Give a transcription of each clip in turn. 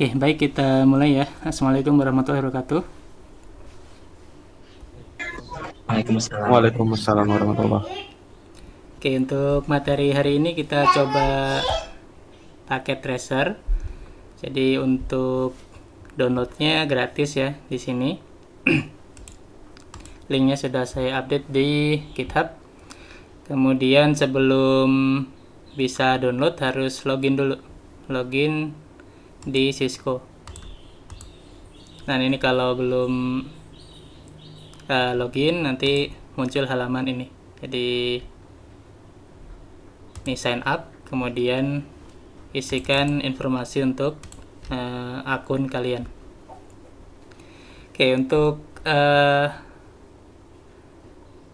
Oke, baik kita mulai ya. Assalamualaikum warahmatullahi wabarakatuh. Waalaikumsalam. Waalaikumsalam warahmatullahi wabarakatuh. Oke, untuk materi hari ini kita coba pakai tracer. Jadi untuk downloadnya gratis ya di sini. Linknya sudah saya update di GitHub. Kemudian sebelum bisa download harus login dulu. Login di Cisco nah ini kalau belum uh, login nanti muncul halaman ini jadi ini sign up kemudian isikan informasi untuk uh, akun kalian oke untuk uh,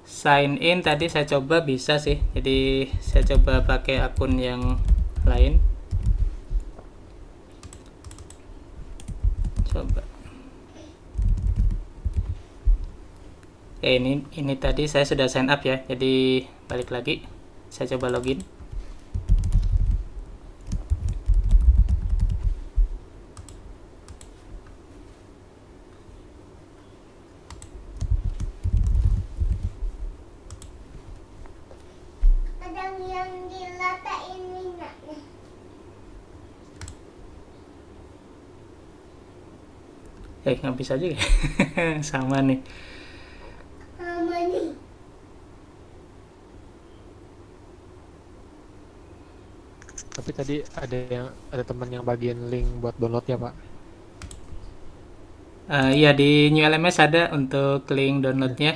sign in tadi saya coba bisa sih jadi saya coba pakai akun yang lain coba Oke, ya, ini ini tadi saya sudah sign up ya jadi balik lagi saya coba login kayak ngabis aja sama nih sama nih tapi tadi ada yang ada teman yang bagian link buat downloadnya pak uh, iya di New LMS ada untuk link downloadnya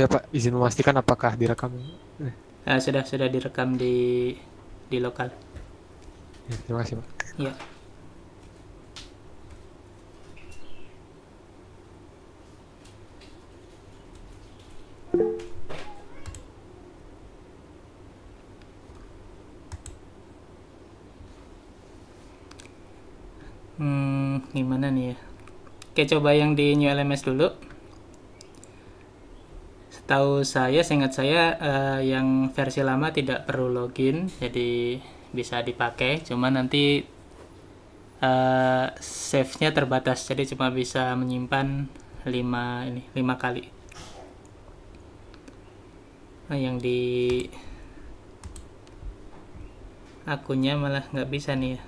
ya Pak, izin memastikan apakah direkam. Eh. Nah, sudah sudah direkam di di lokal. Ya, terima kasih Pak. Ya. Hmm, gimana nih ya? Oke, coba yang di New LMS dulu tahu saya, seingat saya uh, yang versi lama tidak perlu login, jadi bisa dipakai. Cuma nanti uh, save-nya terbatas, jadi cuma bisa menyimpan 5 ini lima kali. Nah, yang di akunnya malah nggak bisa nih ya.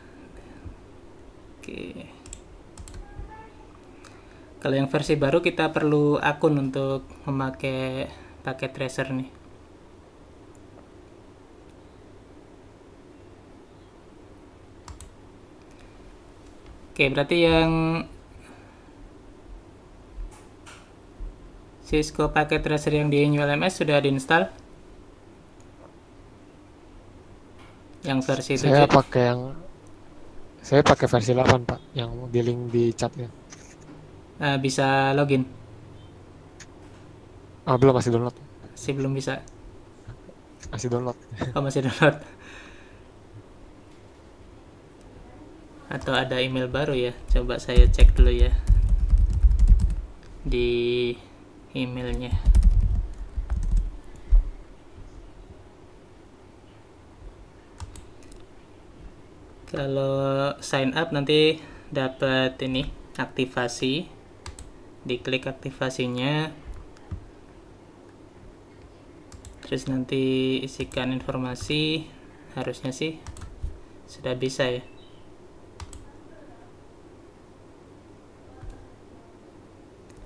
Oke. Okay. Kalau yang versi baru kita perlu akun untuk memakai paket tracer nih. Oke, berarti yang Cisco paket tracer yang di NULMS sudah diinstal. Yang versi Saya 7. pakai yang saya pakai versi 8, Pak, yang di link di chatnya. ya uh, bisa login? Ah, belum masih download. Masih belum bisa. Masih download. Oh, masih download. Atau ada email baru ya? Coba saya cek dulu ya. Di emailnya. Kalau sign up nanti dapat ini aktivasi diklik aktivasinya terus nanti isikan informasi harusnya sih sudah bisa ya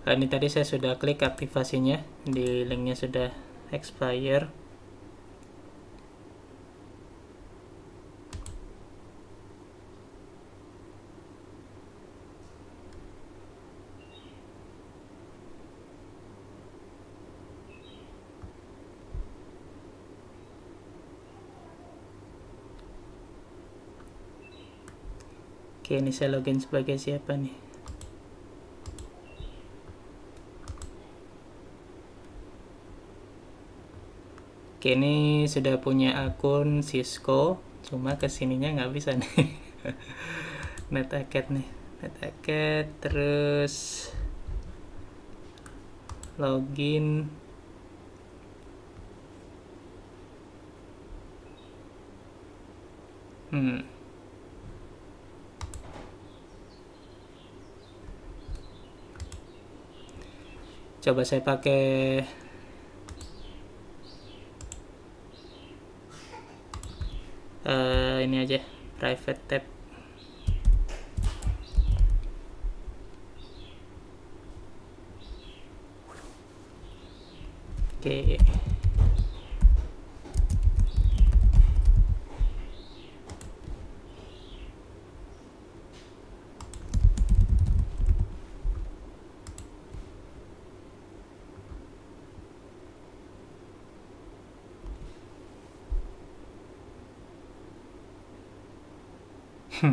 nah, ini tadi saya sudah klik aktivasinya di linknya sudah expire Oke, ini saya login sebagai siapa nih? Oke, ini sudah punya akun Cisco, cuma kesininya nggak bisa nih. Netaket nih, netaket, terus login hmm coba saya pakai uh, ini aja private tab oke okay.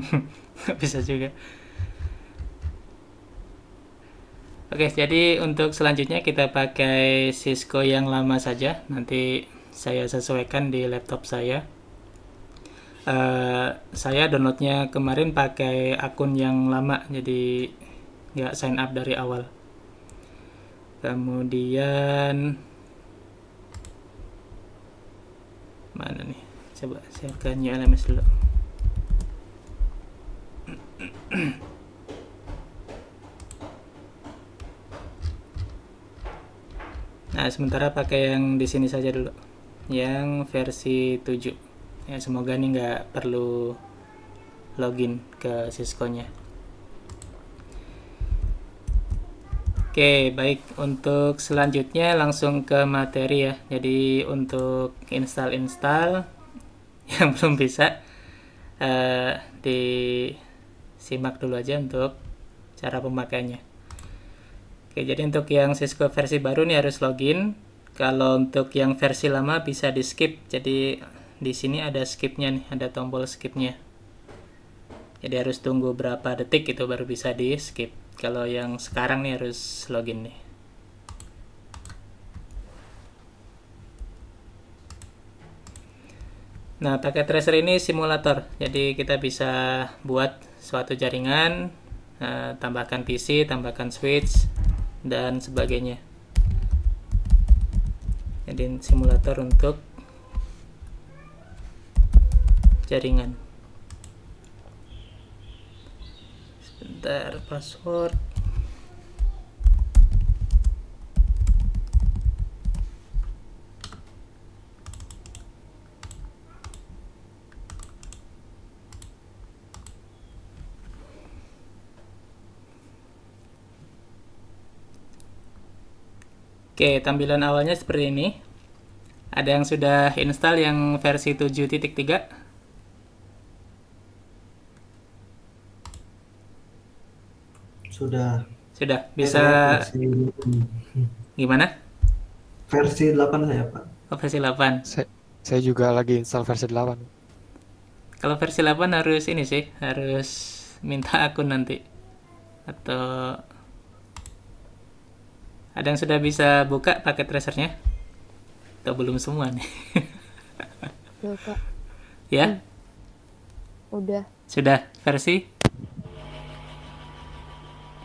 bisa juga Oke, jadi untuk selanjutnya kita pakai Cisco yang lama saja. Nanti saya sesuaikan di laptop saya. Uh, saya downloadnya kemarin pakai akun yang lama, jadi nggak sign up dari awal. Kemudian mana nih? Coba saya ke new LMS dulu nah sementara pakai yang di sini saja dulu yang versi 7 ya semoga ini nggak perlu login ke Cisco nya Oke, baik. Untuk selanjutnya langsung ke materi ya. Jadi untuk install-install yang belum bisa uh, di simak dulu aja untuk cara pemakaiannya. Oke, jadi untuk yang Cisco versi baru nih harus login. Kalau untuk yang versi lama bisa di skip. Jadi di sini ada skipnya nih, ada tombol skipnya. Jadi harus tunggu berapa detik itu baru bisa di skip. Kalau yang sekarang nih harus login nih. Nah, pakai tracer ini simulator. Jadi kita bisa buat suatu jaringan, uh, tambahkan PC, tambahkan switch, dan sebagainya. Jadi simulator untuk jaringan. Sebentar, password. Oke, tampilan awalnya seperti ini. Ada yang sudah install yang versi 7.3. Sudah. Sudah, bisa versi... Gimana? Versi 8 saya, Pak. Oh, versi 8. Saya, saya juga lagi install versi 8. Kalau versi 8 harus ini sih, harus minta akun nanti. Atau ada yang sudah bisa buka paket tracernya? Atau belum semua nih? Buka. Ya? Hmm. Udah. Sudah versi?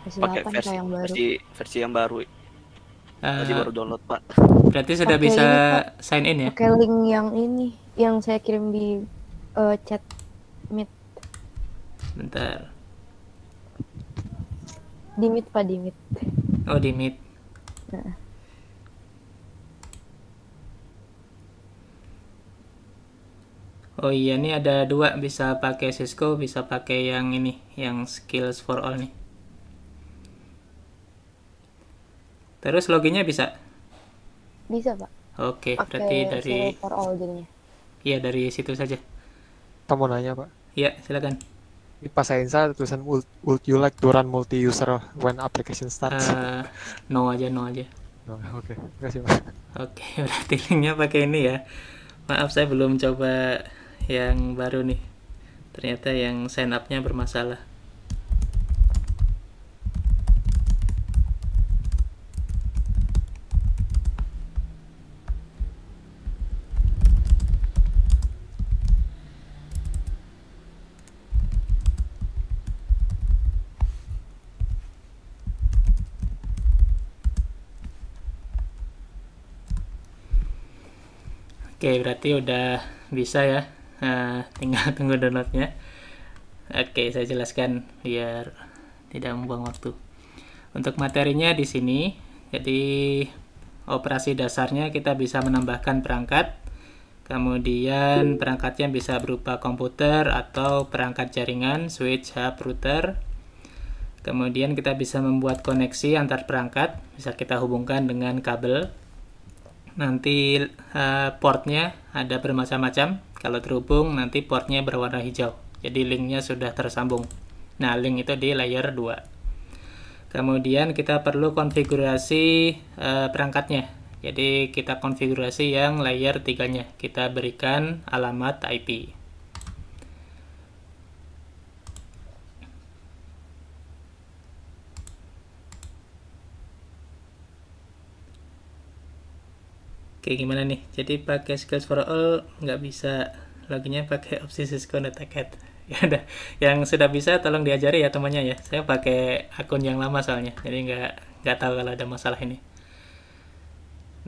Versi Pakai 8 versi, yang baru. Versi, versi yang baru. Uh, baru download, Pak. Berarti sudah Pake bisa ini, sign in ya? Pakai link yang ini yang saya kirim di uh, chat Meet. Bentar. Di Meet, Pak, di Meet. Oh, di Meet. Oh iya, ini ada dua, bisa pakai Cisco, bisa pakai yang ini, yang Skills for All nih. Terus loginnya bisa? Bisa, Pak. Oke, okay, berarti dari for All jadinya. Iya, dari situ saja. Tambah nanya, Pak. Iya, silakan. Ini saya install tulisan would, you like to run multi user when application starts? Uh, no aja, no aja. No, oke, okay. kasih pak Oke, okay, berarti linknya pakai ini ya. Maaf saya belum coba yang baru nih. Ternyata yang sign upnya bermasalah. Oke, berarti udah bisa ya. Uh, tinggal tunggu downloadnya. Oke, saya jelaskan biar tidak membuang waktu. Untuk materinya di sini, jadi operasi dasarnya kita bisa menambahkan perangkat. Kemudian perangkatnya bisa berupa komputer atau perangkat jaringan, switch, hub, router. Kemudian kita bisa membuat koneksi antar perangkat, bisa kita hubungkan dengan kabel nanti uh, portnya ada bermacam-macam. Kalau terhubung nanti portnya berwarna hijau. Jadi linknya sudah tersambung. Nah, link itu di layer 2. Kemudian kita perlu konfigurasi uh, perangkatnya. Jadi kita konfigurasi yang layer 3-nya. Kita berikan alamat IP. kayak gimana nih jadi pakai skills for all nggak bisa loginnya pakai opsi Cisco Netacat ya udah yang sudah bisa tolong diajari ya temannya ya saya pakai akun yang lama soalnya jadi nggak nggak tahu kalau ada masalah ini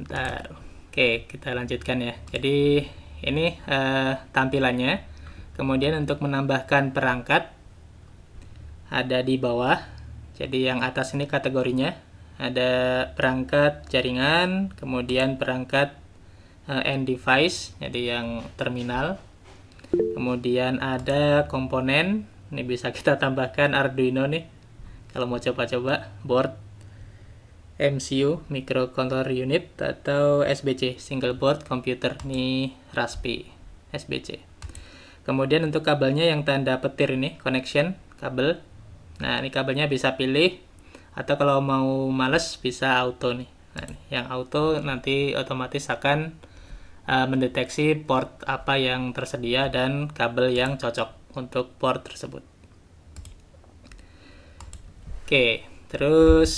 ntar oke kita lanjutkan ya jadi ini uh, tampilannya kemudian untuk menambahkan perangkat ada di bawah jadi yang atas ini kategorinya ada perangkat jaringan, kemudian perangkat eh, end device, jadi yang terminal. Kemudian ada komponen, ini bisa kita tambahkan Arduino nih, kalau mau coba-coba, board, MCU, microcontroller unit, atau SBC, single board computer, nih Raspi, SBC. Kemudian untuk kabelnya yang tanda petir ini, connection, kabel. Nah, ini kabelnya bisa pilih atau kalau mau males bisa auto nih nah, yang auto nanti otomatis akan uh, mendeteksi port apa yang tersedia dan kabel yang cocok untuk port tersebut oke terus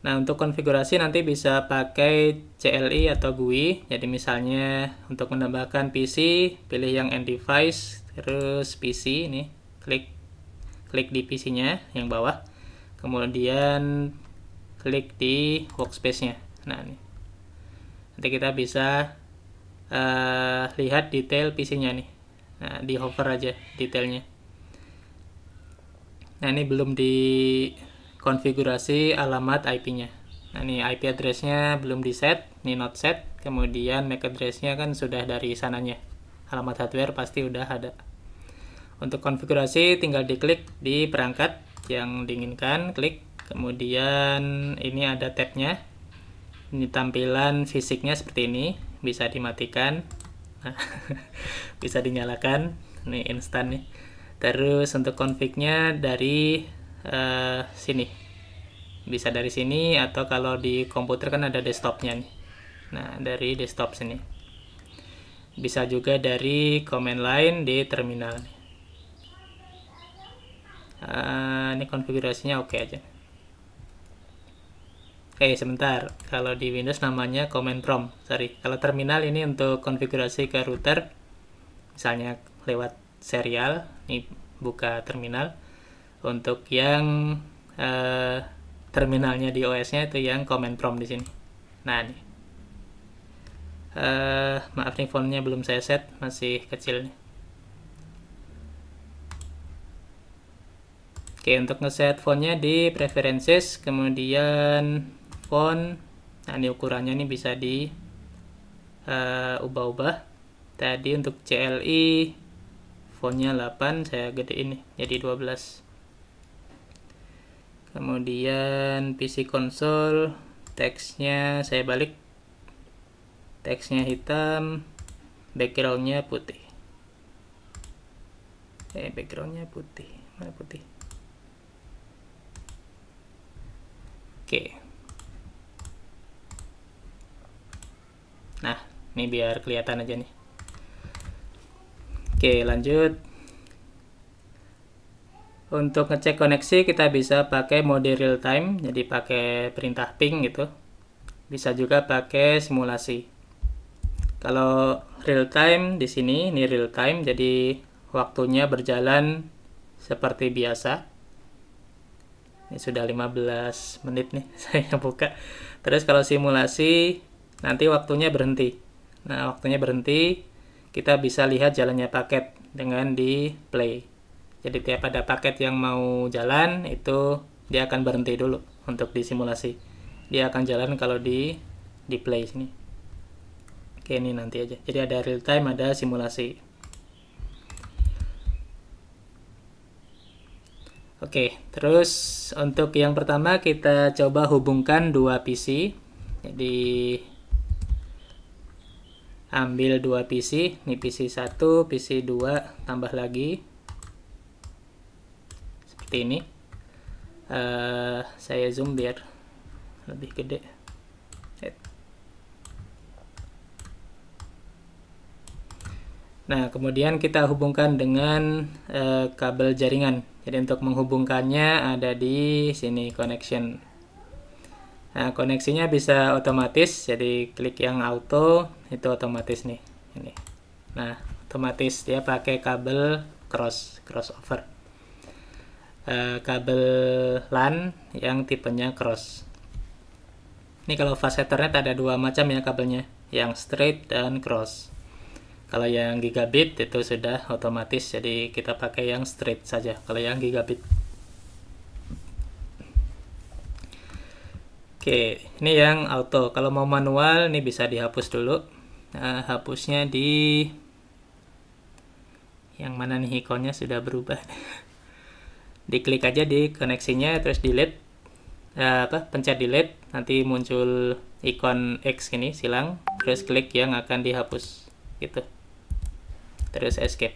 Nah, untuk konfigurasi nanti bisa pakai CLI atau GUI. Jadi misalnya untuk menambahkan PC, pilih yang end device, terus PC ini klik klik di PC-nya yang bawah kemudian klik di workspace-nya nah ini nanti kita bisa uh, lihat detail PC-nya nih nah di hover aja detailnya nah ini belum di konfigurasi alamat IP-nya nah ini IP address-nya belum di set ini not set kemudian MAC address-nya kan sudah dari sananya alamat hardware pasti udah ada. Untuk konfigurasi tinggal diklik di perangkat yang diinginkan, klik. Kemudian ini ada tabnya. Ini tampilan fisiknya seperti ini, bisa dimatikan, nah, bisa dinyalakan. Ini instan nih. Terus untuk config-nya dari uh, sini, bisa dari sini atau kalau di komputer kan ada desktopnya nih. Nah dari desktop sini bisa juga dari command line di terminal uh, ini konfigurasinya oke okay aja oke okay, sebentar kalau di Windows namanya command prompt sorry kalau terminal ini untuk konfigurasi ke router misalnya lewat serial ini buka terminal untuk yang uh, terminalnya di OS-nya itu yang command prompt di sini nah ini Uh, maaf nih fontnya belum saya set, masih kecil. Oke, untuk ngeset fontnya di preferences, kemudian font, nah ini ukurannya nih bisa di eh, ubah-ubah. Tadi untuk CLI fontnya 8, saya gede ini, jadi 12. Kemudian PC console, teksnya saya balik teksnya hitam backgroundnya putih eh backgroundnya putih mana putih oke nah ini biar kelihatan aja nih oke lanjut untuk ngecek koneksi kita bisa pakai mode real time jadi pakai perintah ping gitu bisa juga pakai simulasi kalau real time di sini, ini real time, jadi waktunya berjalan seperti biasa. Ini sudah 15 menit nih saya buka. Terus kalau simulasi, nanti waktunya berhenti. Nah, waktunya berhenti, kita bisa lihat jalannya paket dengan di play. Jadi tiap ada paket yang mau jalan, itu dia akan berhenti dulu untuk disimulasi. Dia akan jalan kalau di di play sini. Oke, ini nanti aja. Jadi ada real time, ada simulasi. Oke, terus untuk yang pertama kita coba hubungkan dua PC. Jadi ambil dua PC, ini PC 1, PC 2, tambah lagi. Seperti ini. Uh, saya zoom biar lebih gede. Nah, kemudian kita hubungkan dengan e, kabel jaringan. Jadi untuk menghubungkannya ada di sini connection. Nah, koneksinya bisa otomatis. Jadi klik yang auto itu otomatis nih. Ini. Nah, otomatis dia pakai kabel cross crossover. E, kabel LAN yang tipenya cross. Ini kalau fast ethernet ada dua macam ya kabelnya, yang straight dan cross. Kalau yang gigabit itu sudah otomatis, jadi kita pakai yang straight saja. Kalau yang gigabit. Oke, ini yang auto. Kalau mau manual, ini bisa dihapus dulu. Nah, hapusnya di yang mana nih ikonnya sudah berubah. Diklik aja di koneksinya, terus delete. Eh, apa? Pencet delete, nanti muncul ikon X ini silang, terus klik yang akan dihapus gitu terus escape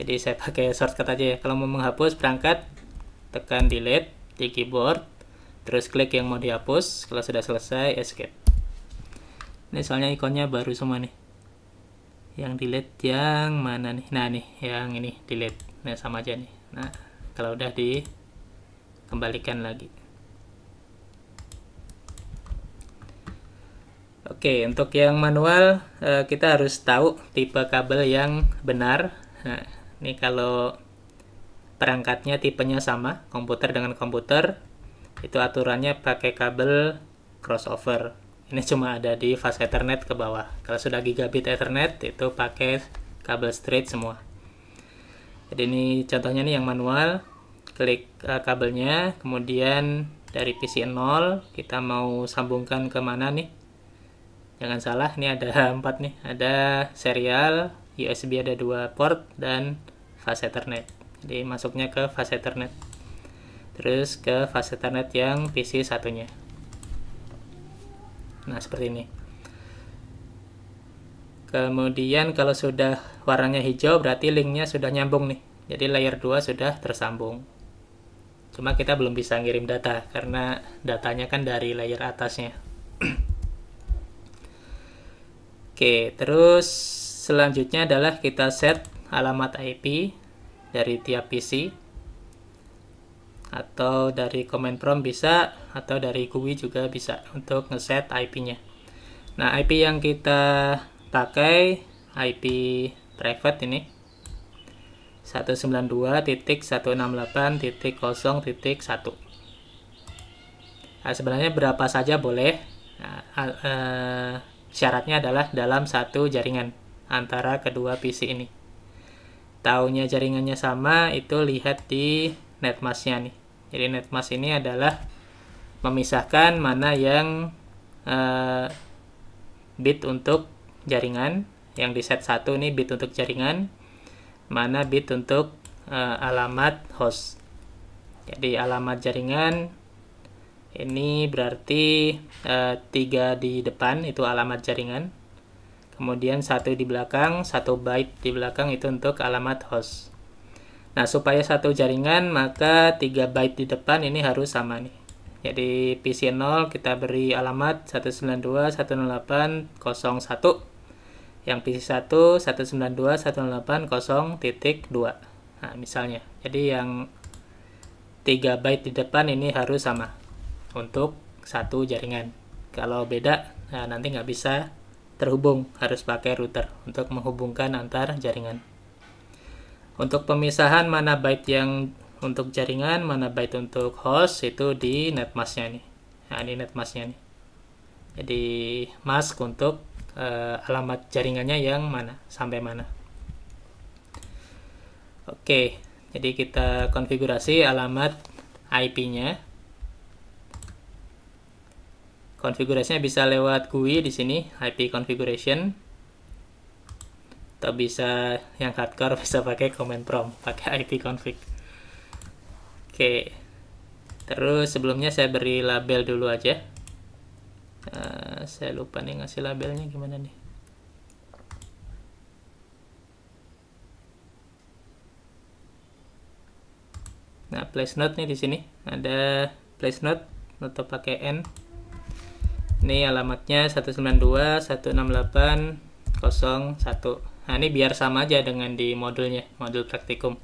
jadi saya pakai shortcut aja ya kalau mau menghapus perangkat tekan delete di keyboard terus klik yang mau dihapus kalau sudah selesai escape ini soalnya ikonnya baru semua nih yang delete yang mana nih nah nih yang ini delete nah sama aja nih nah kalau udah dikembalikan lagi Oke, untuk yang manual eh, kita harus tahu tipe kabel yang benar. Nah, ini kalau perangkatnya tipenya sama, komputer dengan komputer, itu aturannya pakai kabel crossover. Ini cuma ada di fast Ethernet ke bawah. Kalau sudah gigabit Ethernet itu pakai kabel straight semua. Jadi ini contohnya nih yang manual, klik eh, kabelnya, kemudian dari PC 0 kita mau sambungkan ke mana nih? jangan salah ini ada empat nih ada serial USB ada dua port dan fast Ethernet jadi masuknya ke fast Ethernet terus ke fast Ethernet yang PC satunya nah seperti ini kemudian kalau sudah warnanya hijau berarti linknya sudah nyambung nih jadi layer 2 sudah tersambung cuma kita belum bisa ngirim data karena datanya kan dari layer atasnya Oke, terus selanjutnya adalah kita set alamat IP dari tiap PC atau dari command prompt bisa atau dari GUI juga bisa untuk ngeset IP-nya. Nah, IP yang kita pakai IP private ini 192.168.0.1. Nah, sebenarnya berapa saja boleh. Nah, uh, Syaratnya adalah dalam satu jaringan antara kedua PC ini. Taunya jaringannya sama itu lihat di netmasknya nih. Jadi netmask ini adalah memisahkan mana yang uh, bit untuk jaringan, yang di set 1 ini bit untuk jaringan, mana bit untuk uh, alamat host. Jadi alamat jaringan ini berarti eh, tiga di depan itu alamat jaringan. Kemudian satu di belakang, satu byte di belakang itu untuk alamat host. Nah, supaya satu jaringan maka tiga byte di depan ini harus sama nih. Jadi PC0 kita beri alamat 192.108.01 yang PC1 192.108.0.2. Nah, misalnya. Jadi yang 3 byte di depan ini harus sama untuk satu jaringan. Kalau beda, nah, nanti nggak bisa terhubung, harus pakai router untuk menghubungkan antar jaringan. Untuk pemisahan mana byte yang untuk jaringan, mana byte untuk host, itu di netmasknya nih. Nah, ini netmasknya nih. Jadi mask untuk uh, alamat jaringannya yang mana, sampai mana. Oke, jadi kita konfigurasi alamat IP-nya Konfigurasinya bisa lewat GUI di sini, IP configuration. Atau bisa yang hardcore bisa pakai command prompt, pakai IP config. Oke. Terus sebelumnya saya beri label dulu aja. Uh, saya lupa nih ngasih labelnya gimana nih. Nah, place note nih di sini ada place note atau pakai n ini alamatnya 192.168.01 nah ini biar sama aja dengan di modulnya modul praktikum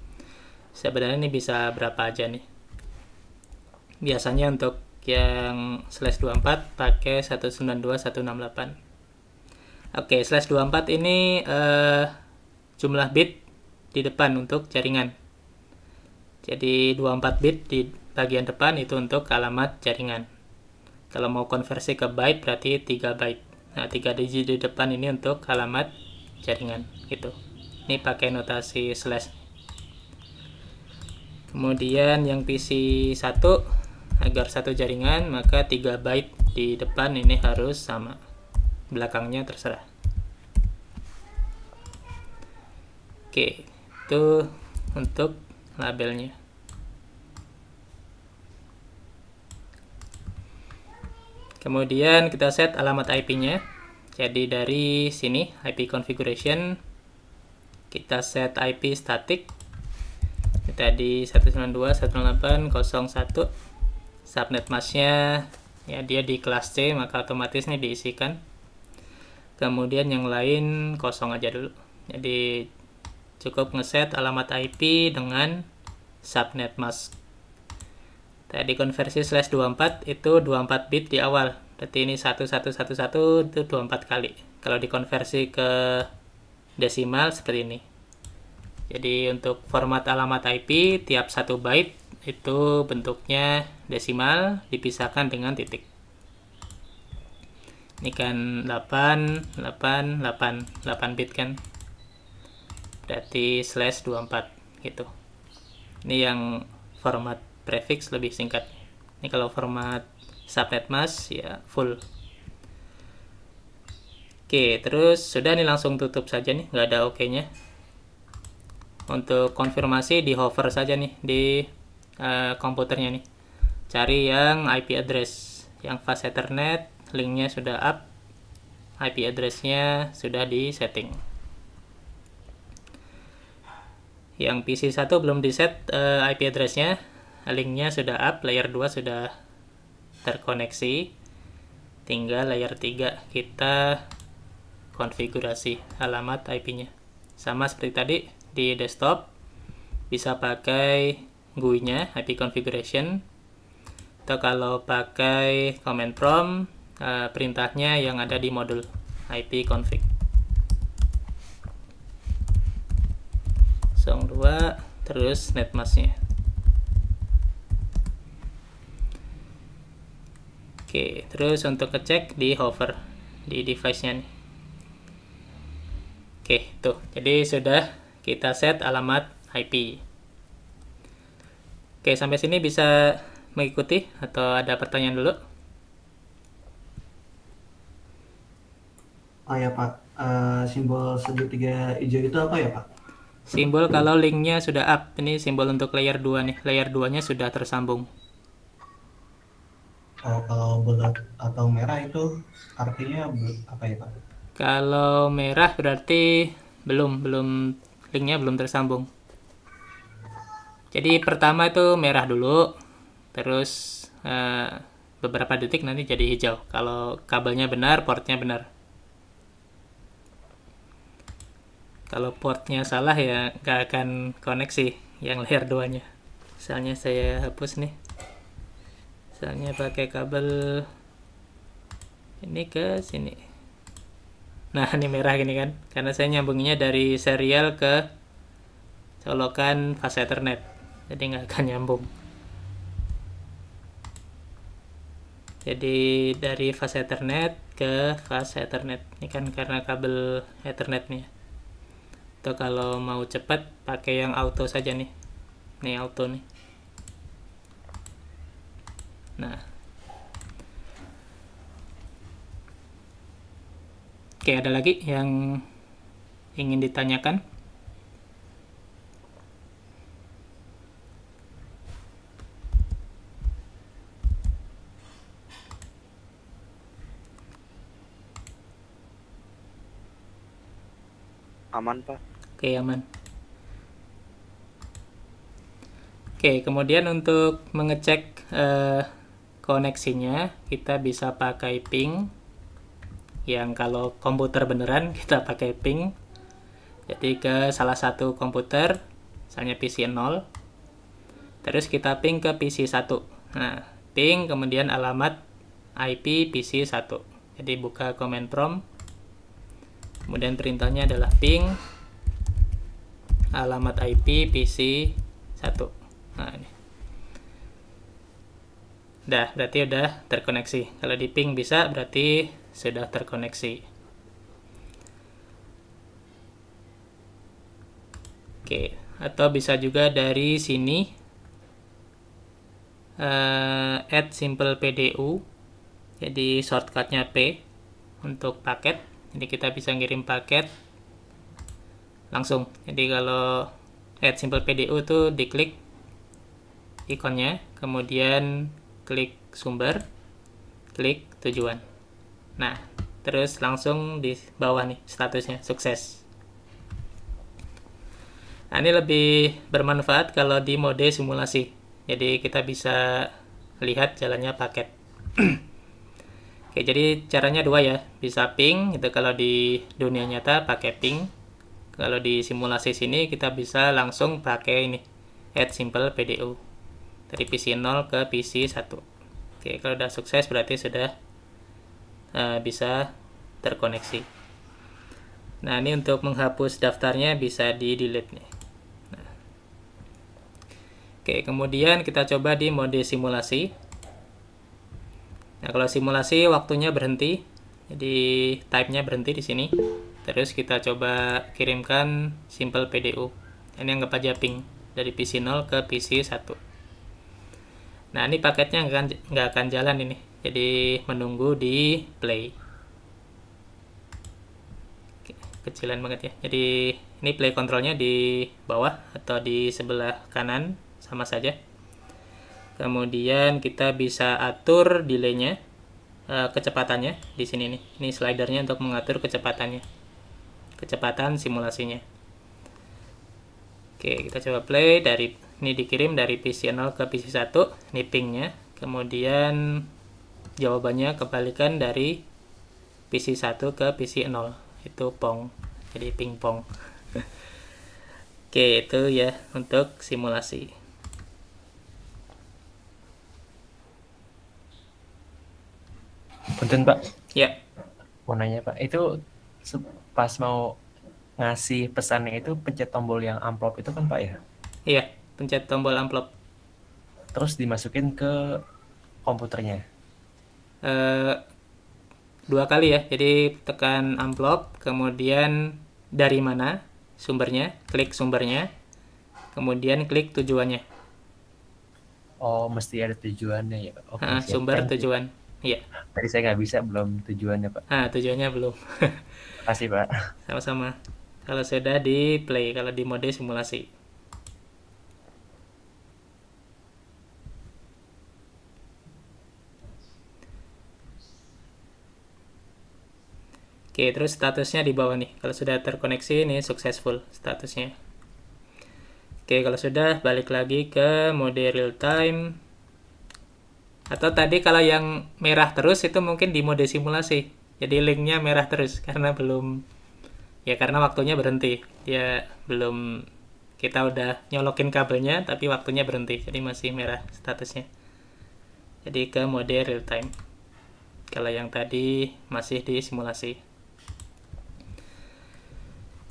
sebenarnya ini bisa berapa aja nih biasanya untuk yang slash 24 pakai 192.168 oke slash 24 ini uh, jumlah bit di depan untuk jaringan jadi 24 bit di bagian depan itu untuk alamat jaringan kalau mau konversi ke byte berarti 3 byte. Nah, 3 digit di depan ini untuk alamat jaringan gitu. Ini pakai notasi slash. Kemudian yang PC1 agar satu jaringan maka 3 byte di depan ini harus sama. Belakangnya terserah. Oke, itu untuk labelnya. Kemudian kita set alamat IP-nya. Jadi dari sini IP configuration kita set IP static tadi 192.168.01 subnet mask-nya ya dia di kelas C maka otomatis nih diisikan kemudian yang lain kosong aja dulu jadi cukup ngeset alamat IP dengan subnet mask Tadi nah, konversi slash 24 itu 24 bit di awal. Berarti ini 1111 itu 24 kali. Kalau dikonversi ke desimal seperti ini. Jadi untuk format alamat IP tiap satu byte itu bentuknya desimal dipisahkan dengan titik. Ini kan 8, 8, 8, 8 bit kan. Berarti slash 24 gitu. Ini yang format prefix lebih singkat ini kalau format subnet mas ya full oke terus sudah nih langsung tutup saja nih nggak ada oke nya untuk konfirmasi di hover saja nih di uh, komputernya nih cari yang IP address yang fast ethernet linknya sudah up IP addressnya sudah di setting yang PC1 belum di set uh, eh, IP addressnya linknya sudah up layer 2 sudah terkoneksi tinggal layer 3 kita konfigurasi alamat IP-nya sama seperti tadi di desktop bisa pakai GUI-nya IP configuration atau kalau pakai command prompt eh, perintahnya yang ada di modul IP config 2 terus netmasknya Oke, terus untuk ngecek di hover di device-nya nih. Oke, tuh. Jadi sudah kita set alamat IP. Oke, sampai sini bisa mengikuti atau ada pertanyaan dulu? Oh ya Pak, uh, simbol segitiga hijau itu apa ya Pak? Simbol kalau linknya sudah up, ini simbol untuk layer 2 nih. Layer 2-nya sudah tersambung. Kalau kalau bulat atau merah itu artinya apa ya Pak? Kalau merah berarti belum belum linknya belum tersambung. Jadi pertama itu merah dulu, terus uh, beberapa detik nanti jadi hijau. Kalau kabelnya benar, portnya benar. Kalau portnya salah ya nggak akan koneksi yang leher duanya. Misalnya saya hapus nih misalnya pakai kabel ini ke sini nah ini merah gini kan karena saya nyambungnya dari serial ke colokan fase ethernet jadi nggak akan nyambung jadi dari fase ethernet ke fase ethernet ini kan karena kabel ethernetnya atau kalau mau cepat pakai yang auto saja nih nih auto nih Nah. Oke, ada lagi yang ingin ditanyakan? aman pak oke aman oke kemudian untuk mengecek uh, koneksinya kita bisa pakai ping yang kalau komputer beneran kita pakai ping jadi ke salah satu komputer misalnya PC 0 terus kita ping ke PC 1 nah ping kemudian alamat IP PC 1 jadi buka command prompt kemudian perintahnya adalah ping alamat IP PC 1 nah ini Dah, berarti udah terkoneksi. Kalau di ping bisa, berarti sudah terkoneksi. Oke, atau bisa juga dari sini. Uh, add simple PDU. Jadi shortcutnya P untuk paket. Jadi kita bisa ngirim paket langsung. Jadi kalau add simple PDU itu diklik ikonnya, kemudian klik sumber, klik tujuan. Nah, terus langsung di bawah nih statusnya sukses. Nah, ini lebih bermanfaat kalau di mode simulasi. Jadi kita bisa lihat jalannya paket. Oke, jadi caranya dua ya. Bisa ping, itu kalau di dunia nyata pakai ping. Kalau di simulasi sini kita bisa langsung pakai ini, add simple PDU dari PC 0 ke PC 1 oke kalau sudah sukses berarti sudah uh, bisa terkoneksi nah ini untuk menghapus daftarnya bisa di delete nih nah. oke kemudian kita coba di mode simulasi nah kalau simulasi waktunya berhenti jadi type-nya berhenti di sini terus kita coba kirimkan simple PDU ini anggap aja ping dari PC 0 ke PC 1 Nah ini paketnya nggak akan, akan jalan ini, jadi menunggu di play. Kecilan banget ya. Jadi ini play kontrolnya di bawah atau di sebelah kanan sama saja. Kemudian kita bisa atur delaynya, eh, kecepatannya di sini nih. Ini slidernya untuk mengatur kecepatannya, kecepatan simulasinya. Oke kita coba play dari ini dikirim dari PC0 ke PC1 ini pingnya kemudian jawabannya kebalikan dari PC1 ke PC0 itu pong jadi ping-pong. oke itu ya untuk simulasi Punten Pak. Ya. Mau nanya Pak, itu pas mau ngasih pesannya itu pencet tombol yang amplop itu kan Pak ya? Iya pencet tombol amplop. Terus dimasukin ke komputernya. Uh, dua kali ya. Jadi tekan amplop, kemudian dari mana sumbernya, klik sumbernya, kemudian klik tujuannya. Oh, mesti ada tujuannya ya, Pak. Oke, okay, uh, sumber Thank tujuan. Iya. Tadi saya nggak bisa, belum tujuannya, Pak. Ah, tujuannya belum. Terima kasih, Pak. Sama-sama. Kalau sudah di play, kalau di mode simulasi. Oke, terus statusnya di bawah nih. Kalau sudah terkoneksi, ini successful statusnya. Oke, kalau sudah balik lagi ke mode real time. Atau tadi kalau yang merah terus itu mungkin di mode simulasi. Jadi linknya merah terus karena belum ya karena waktunya berhenti. Ya belum kita udah nyolokin kabelnya tapi waktunya berhenti. Jadi masih merah statusnya. Jadi ke mode real time. Kalau yang tadi masih di simulasi.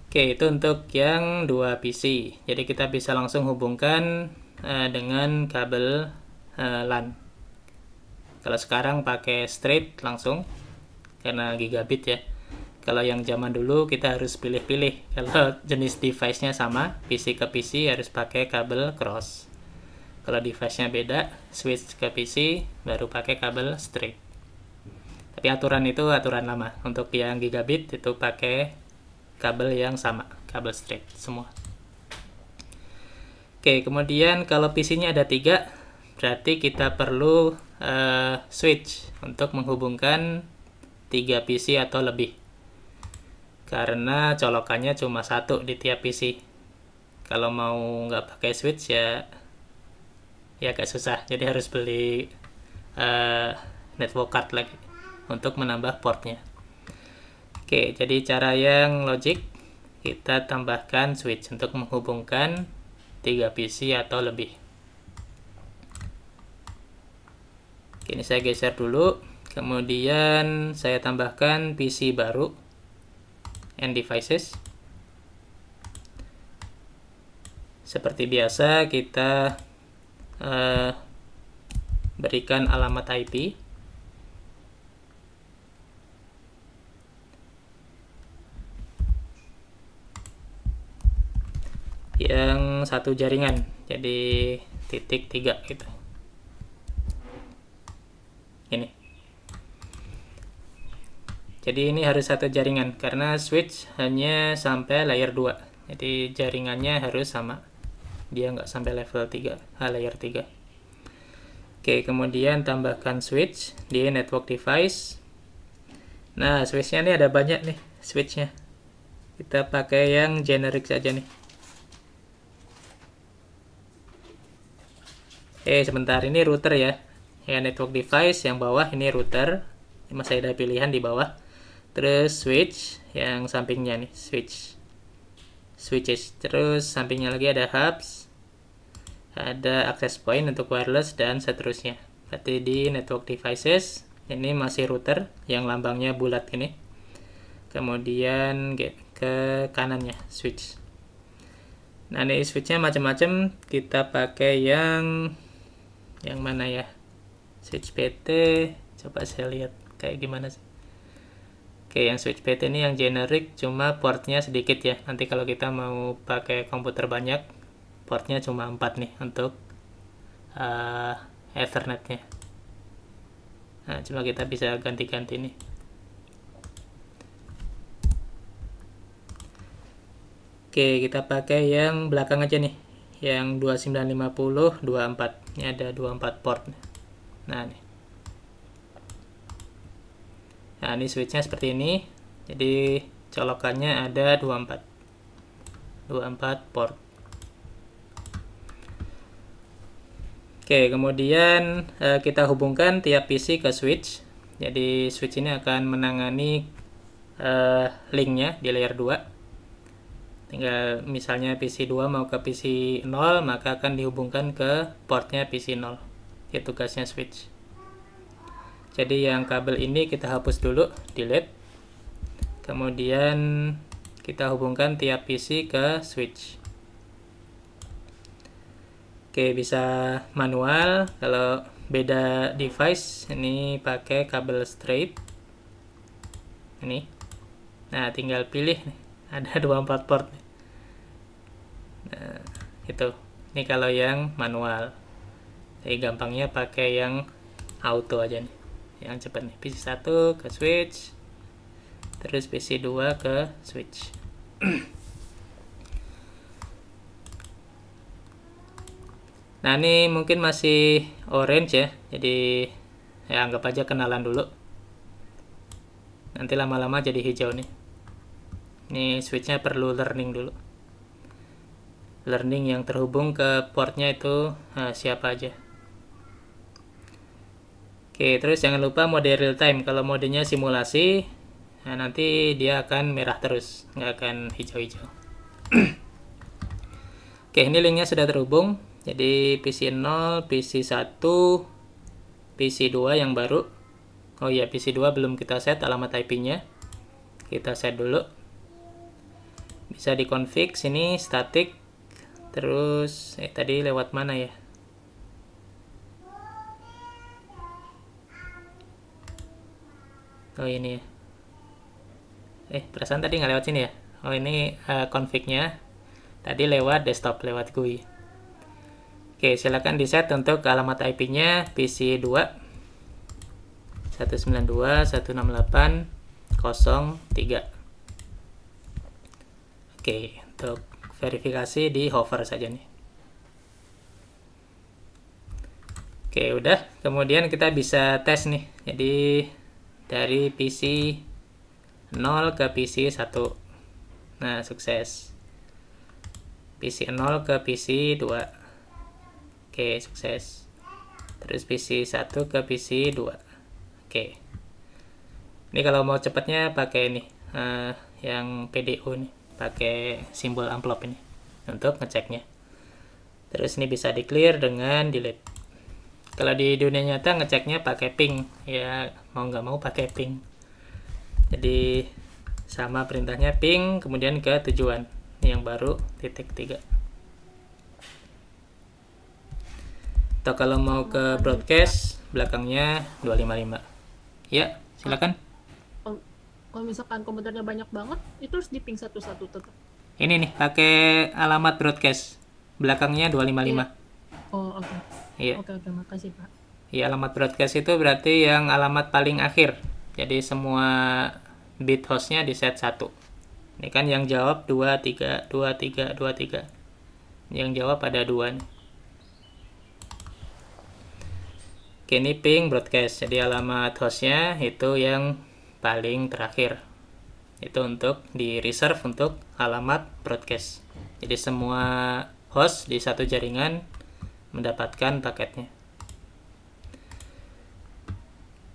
Oke, itu untuk yang dua PC. Jadi kita bisa langsung hubungkan uh, dengan kabel uh, LAN. Kalau sekarang pakai straight langsung karena gigabit ya. Kalau yang zaman dulu kita harus pilih-pilih. Kalau jenis device-nya sama, PC ke PC harus pakai kabel cross. Kalau device-nya beda, switch ke PC baru pakai kabel straight. Tapi aturan itu aturan lama. Untuk yang gigabit itu pakai kabel yang sama, kabel straight semua. Oke, kemudian kalau PC-nya ada tiga, berarti kita perlu uh, switch untuk menghubungkan tiga PC atau lebih. Karena colokannya cuma satu di tiap PC. Kalau mau nggak pakai switch ya ya agak susah. Jadi harus beli uh, network card lagi untuk menambah portnya. Oke, jadi cara yang logik kita tambahkan switch untuk menghubungkan tiga PC atau lebih. Oke, ini saya geser dulu. Kemudian saya tambahkan PC baru and devices. Seperti biasa kita uh, berikan alamat IP. satu jaringan jadi titik tiga gitu ini jadi ini harus satu jaringan karena switch hanya sampai layer 2 jadi jaringannya harus sama dia nggak sampai level 3 ah, layer 3 oke kemudian tambahkan switch di network device nah switchnya ini ada banyak nih switchnya kita pakai yang generic saja nih Oke, eh, sebentar ini router ya. Ya network device yang bawah ini router. Ini masih ada pilihan di bawah. Terus switch yang sampingnya nih, switch. Switches. Terus sampingnya lagi ada hubs. Ada access point untuk wireless dan seterusnya. Berarti di network devices ini masih router yang lambangnya bulat ini. Kemudian ke kanannya switch. Nah, ini switchnya macam-macam. Kita pakai yang yang mana ya switch PT coba saya lihat kayak gimana sih oke yang switch PT ini yang generic cuma portnya sedikit ya nanti kalau kita mau pakai komputer banyak portnya cuma 4 nih untuk uh, ethernetnya nah cuma kita bisa ganti-ganti nih oke kita pakai yang belakang aja nih yang 2950 24 ini ada 24 port nah ini nah ini switchnya seperti ini jadi colokannya ada 24 24 port oke kemudian eh, kita hubungkan tiap PC ke switch jadi switch ini akan menangani eh, linknya di layer 2 Tinggal misalnya PC2 mau ke PC0 maka akan dihubungkan ke portnya PC0. Ya tugasnya switch. Jadi yang kabel ini kita hapus dulu, delete. Kemudian kita hubungkan tiap PC ke switch. Oke, bisa manual. Kalau beda device, ini pakai kabel straight. Ini. Nah, tinggal pilih ada 24 port nah, itu ini kalau yang manual jadi gampangnya pakai yang auto aja nih yang cepat nih PC1 ke switch terus PC2 ke switch nah ini mungkin masih orange ya jadi ya anggap aja kenalan dulu nanti lama-lama jadi hijau nih ini switchnya perlu learning dulu. Learning yang terhubung ke portnya itu nah, siapa aja. Oke, terus jangan lupa mode real time. Kalau modenya simulasi, nah nanti dia akan merah terus, nggak akan hijau-hijau. Oke, ini linknya sudah terhubung. Jadi PC 0, PC 1, PC 2 yang baru. Oh iya, PC 2 belum kita set alamat IP-nya. Kita set dulu bisa di config sini static terus eh tadi lewat mana ya oh ini ya eh perasaan tadi nggak lewat sini ya oh ini uh, confignya tadi lewat desktop lewat GUI oke silahkan di set untuk alamat IP-nya PC2 192.168.0.1 3 Oke, untuk verifikasi di hover saja nih. Oke, udah. Kemudian kita bisa tes nih. Jadi dari PC 0 ke PC 1. Nah, sukses. PC 0 ke PC 2. Oke, sukses. Terus PC 1 ke PC 2. Oke. Ini kalau mau cepatnya pakai ini, uh, yang PDO nih pakai simbol amplop ini untuk ngeceknya terus ini bisa di clear dengan delete kalau di dunia nyata ngeceknya pakai ping ya mau nggak mau pakai ping jadi sama perintahnya ping kemudian ke tujuan ini yang baru titik tiga atau kalau mau ke broadcast belakangnya 255 ya silakan kalau misalkan komputernya banyak banget itu harus di ping satu-satu tetap ini nih pakai alamat broadcast belakangnya 255 yeah. oh oke okay. iya oke okay, okay, makasih pak iya alamat broadcast itu berarti yang alamat paling akhir jadi semua bit hostnya di set satu ini kan yang jawab dua tiga dua tiga dua tiga yang jawab ada 2 nih Oke, ini ping broadcast. Jadi alamat hostnya itu yang paling terakhir itu untuk di reserve untuk alamat broadcast jadi semua host di satu jaringan mendapatkan paketnya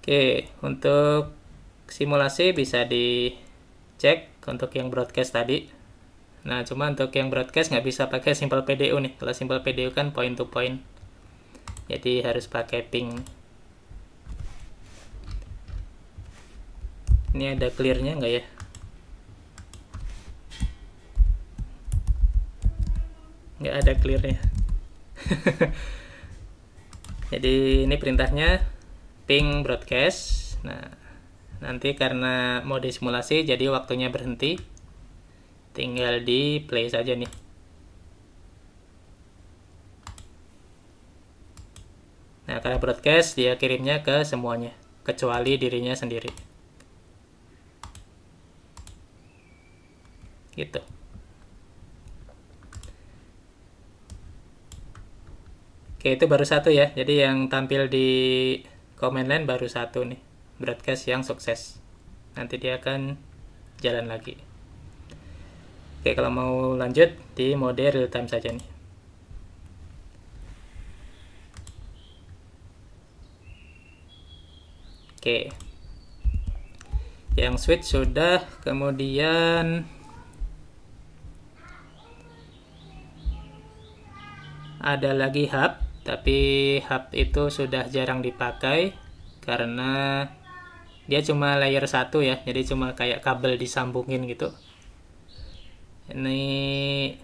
oke untuk simulasi bisa dicek untuk yang broadcast tadi nah cuma untuk yang broadcast nggak bisa pakai simple PDU nih kalau simple PDU kan point to point jadi harus pakai ping ini ada clearnya nggak ya nggak ada clearnya jadi ini perintahnya ping broadcast nah nanti karena mode simulasi jadi waktunya berhenti tinggal di play saja nih nah karena broadcast dia kirimnya ke semuanya kecuali dirinya sendiri gitu oke itu baru satu ya jadi yang tampil di command line baru satu nih broadcast yang sukses nanti dia akan jalan lagi oke kalau mau lanjut di mode real time saja nih oke yang switch sudah kemudian ada lagi hub, tapi hub itu sudah jarang dipakai karena dia cuma layer satu ya, jadi cuma kayak kabel disambungin gitu. Ini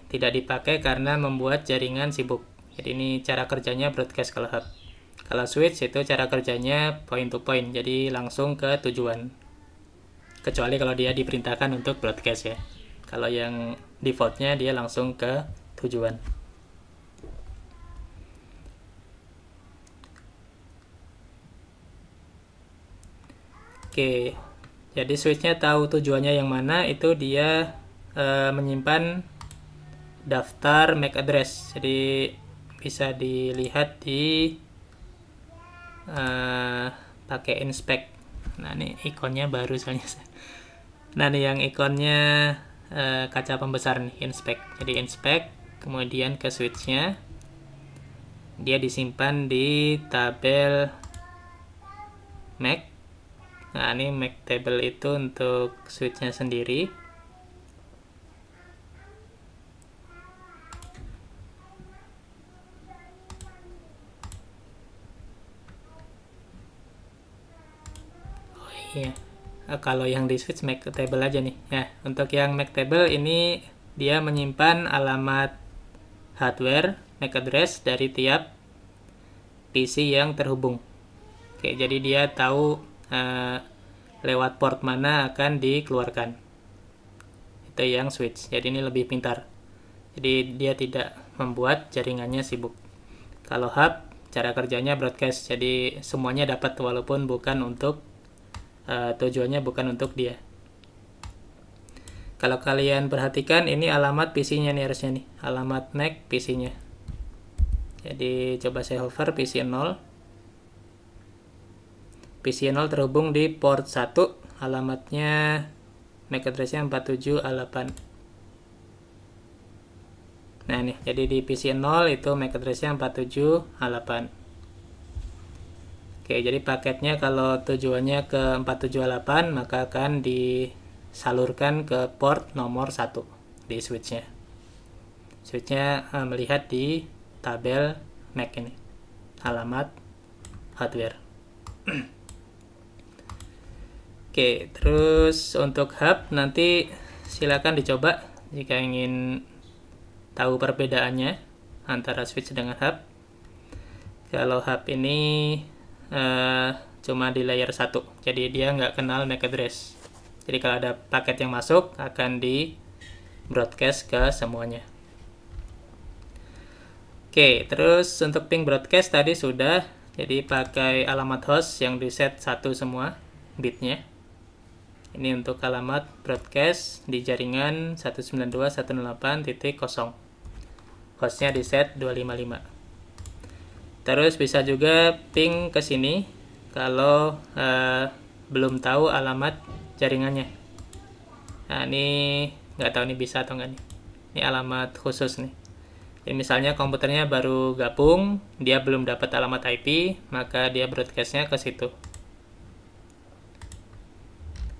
tidak dipakai karena membuat jaringan sibuk. Jadi ini cara kerjanya broadcast kalau hub. Kalau switch itu cara kerjanya point to point, jadi langsung ke tujuan. Kecuali kalau dia diperintahkan untuk broadcast ya. Kalau yang defaultnya dia langsung ke tujuan. Oke, jadi switchnya tahu tujuannya yang mana itu dia e, menyimpan daftar MAC address. Jadi bisa dilihat di e, pakai inspect. Nah ini ikonnya baru soalnya. Nah ini yang ikonnya e, kaca pembesar nih inspect. Jadi inspect, kemudian ke switchnya dia disimpan di tabel Mac nah ini make table itu untuk switchnya sendiri oh iya eh, kalau yang di switch make table aja nih ya untuk yang make table ini dia menyimpan alamat hardware MAC address dari tiap PC yang terhubung oke jadi dia tahu uh, lewat port mana akan dikeluarkan itu yang switch jadi ini lebih pintar jadi dia tidak membuat jaringannya sibuk kalau hub cara kerjanya broadcast jadi semuanya dapat walaupun bukan untuk uh, tujuannya bukan untuk dia kalau kalian perhatikan ini alamat PC-nya nih harusnya nih alamat mac PC-nya jadi coba saya hover PC 0 PC0 terhubung di port 1 alamatnya MAC addressnya 47 a Nah ini, jadi di PC0 itu MAC addressnya 47 a Oke, jadi paketnya kalau tujuannya ke 47 maka akan disalurkan ke port nomor 1 di switchnya Switchnya eh, melihat di tabel MAC ini Alamat hardware Oke, terus untuk hub nanti silakan dicoba jika ingin tahu perbedaannya antara switch dengan hub. Kalau hub ini uh, cuma di layer 1, jadi dia nggak kenal MAC address. Jadi kalau ada paket yang masuk akan di broadcast ke semuanya. Oke, terus untuk ping broadcast tadi sudah, jadi pakai alamat host yang di set 1 semua bitnya. Ini untuk alamat broadcast di jaringan 192.168.0. Hostnya di set 255. Terus bisa juga ping ke sini kalau uh, belum tahu alamat jaringannya. Nah, ini nggak tahu nih bisa atau nggak nih. Ini alamat khusus nih. Jadi misalnya komputernya baru gabung, dia belum dapat alamat IP, maka dia broadcastnya ke situ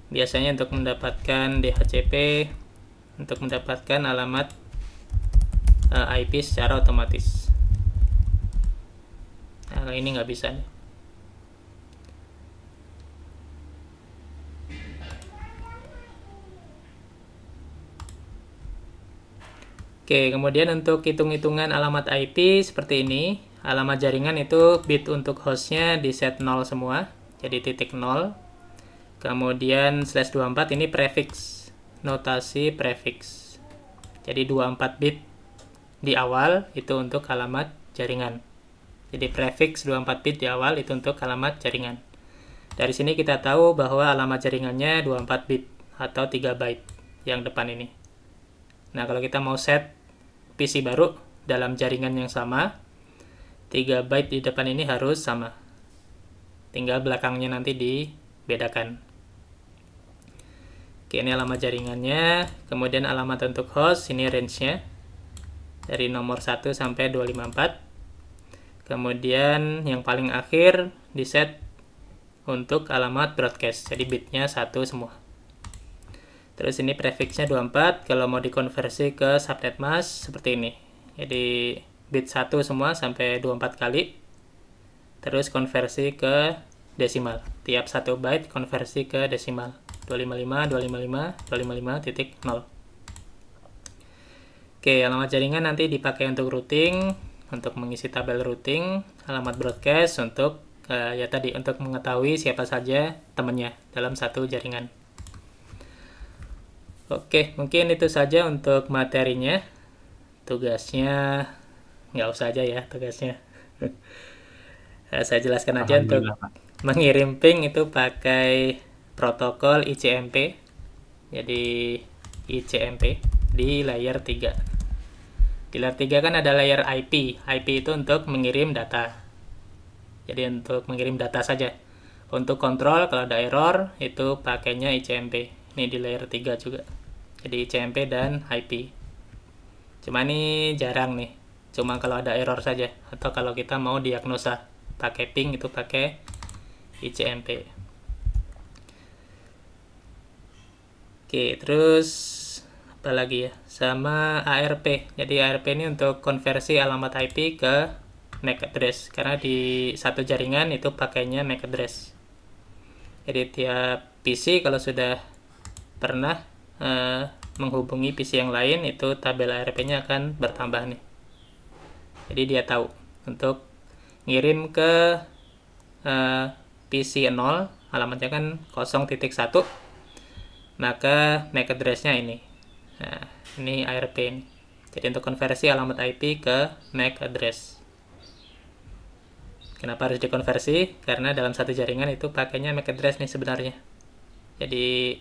biasanya untuk mendapatkan DHCP untuk mendapatkan alamat uh, eh, IP secara otomatis nah, ini nggak bisa nih. Oke, kemudian untuk hitung-hitungan alamat IP seperti ini, alamat jaringan itu bit untuk hostnya di set 0 semua, jadi titik 0 Kemudian slash 24 ini prefix, notasi prefix. Jadi 24 bit di awal itu untuk alamat jaringan. Jadi prefix 24 bit di awal itu untuk alamat jaringan. Dari sini kita tahu bahwa alamat jaringannya 24 bit atau 3 byte yang depan ini. Nah, kalau kita mau set PC baru dalam jaringan yang sama, 3 byte di depan ini harus sama. Tinggal belakangnya nanti dibedakan. Oke, ini alamat jaringannya. Kemudian alamat untuk host, ini range-nya. Dari nomor 1 sampai 254. Kemudian yang paling akhir di set untuk alamat broadcast. Jadi bitnya satu semua. Terus ini prefixnya 24. Kalau mau dikonversi ke subnet mask seperti ini. Jadi bit 1 semua sampai 24 kali. Terus konversi ke desimal. Tiap satu byte konversi ke desimal. 255 titik oke alamat jaringan nanti dipakai untuk routing untuk mengisi tabel routing alamat broadcast untuk uh, ya tadi untuk mengetahui siapa saja temannya dalam satu jaringan Oke, mungkin itu saja untuk materinya. Tugasnya nggak usah aja ya tugasnya. Eh, saya jelaskan aja untuk mengirim ping itu pakai protokol ICMP jadi ICMP di layer 3 di layer 3 kan ada layer IP IP itu untuk mengirim data jadi untuk mengirim data saja untuk kontrol kalau ada error itu pakainya ICMP ini di layer 3 juga jadi ICMP dan IP cuma ini jarang nih cuma kalau ada error saja atau kalau kita mau diagnosa pakai ping itu pakai ICMP Oke, terus apa lagi ya? Sama ARP. Jadi ARP ini untuk konversi alamat IP ke MAC address karena di satu jaringan itu pakainya MAC address. Jadi tiap PC kalau sudah pernah uh, menghubungi PC yang lain itu tabel ARP-nya akan bertambah nih. Jadi dia tahu untuk ngirim ke uh, eh, PC 0 alamatnya kan 0.1 maka MAC address-nya ini. Nah, ini ARP ini. Jadi untuk konversi alamat IP ke MAC address. Kenapa harus dikonversi? Karena dalam satu jaringan itu pakainya MAC address nih sebenarnya. Jadi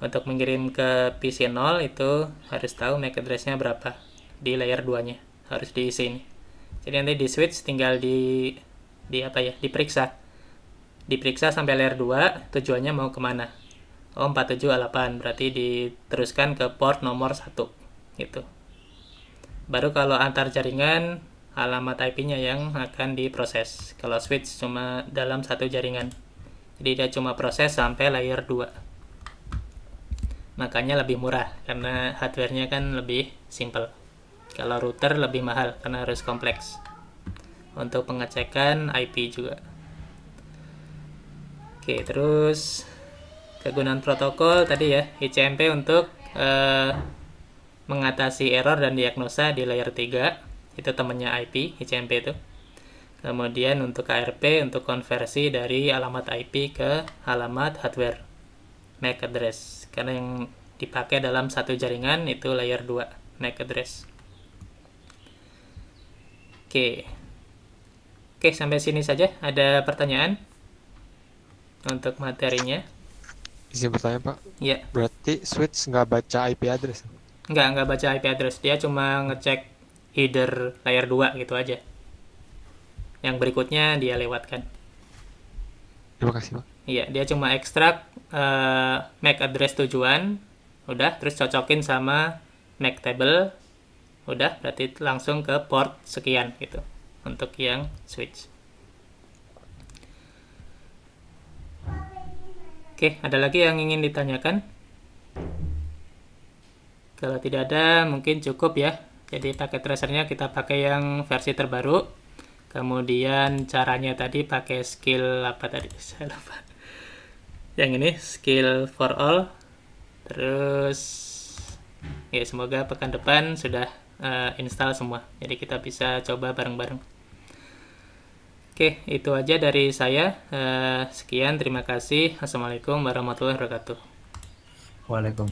untuk mengirim ke PC 0 itu harus tahu MAC address-nya berapa di layer 2-nya. Harus diisi ini. Jadi nanti di switch tinggal di di apa ya? diperiksa. Diperiksa sampai layer 2 tujuannya mau kemana oh 478 berarti diteruskan ke port nomor 1 gitu baru kalau antar jaringan alamat IP-nya yang akan diproses kalau switch cuma dalam satu jaringan jadi dia cuma proses sampai layer 2 makanya lebih murah karena hardware-nya kan lebih simple kalau router lebih mahal karena harus kompleks untuk pengecekan IP juga oke terus kegunaan protokol tadi ya ICMP untuk uh, mengatasi error dan diagnosa di layer 3 itu temennya IP ICMP itu kemudian untuk arp untuk konversi dari alamat IP ke alamat hardware MAC address karena yang dipakai dalam satu jaringan itu layer 2 MAC address oke oke sampai sini saja ada pertanyaan untuk materinya izin bertanya pak iya yeah. berarti switch nggak baca IP address nggak nggak baca IP address dia cuma ngecek header layer 2 gitu aja yang berikutnya dia lewatkan terima kasih pak iya dia cuma ekstrak uh, MAC address tujuan udah terus cocokin sama MAC table udah berarti langsung ke port sekian gitu untuk yang switch Oke, ada lagi yang ingin ditanyakan? Kalau tidak ada, mungkin cukup ya. Jadi pakai tracernya kita pakai yang versi terbaru. Kemudian caranya tadi pakai skill apa tadi? Saya lupa. Yang ini skill for all. Terus ya semoga pekan depan sudah uh, install semua. Jadi kita bisa coba bareng-bareng. Oke, itu aja dari saya. Eh, sekian, terima kasih. Assalamualaikum warahmatullahi wabarakatuh. Waalaikumsalam.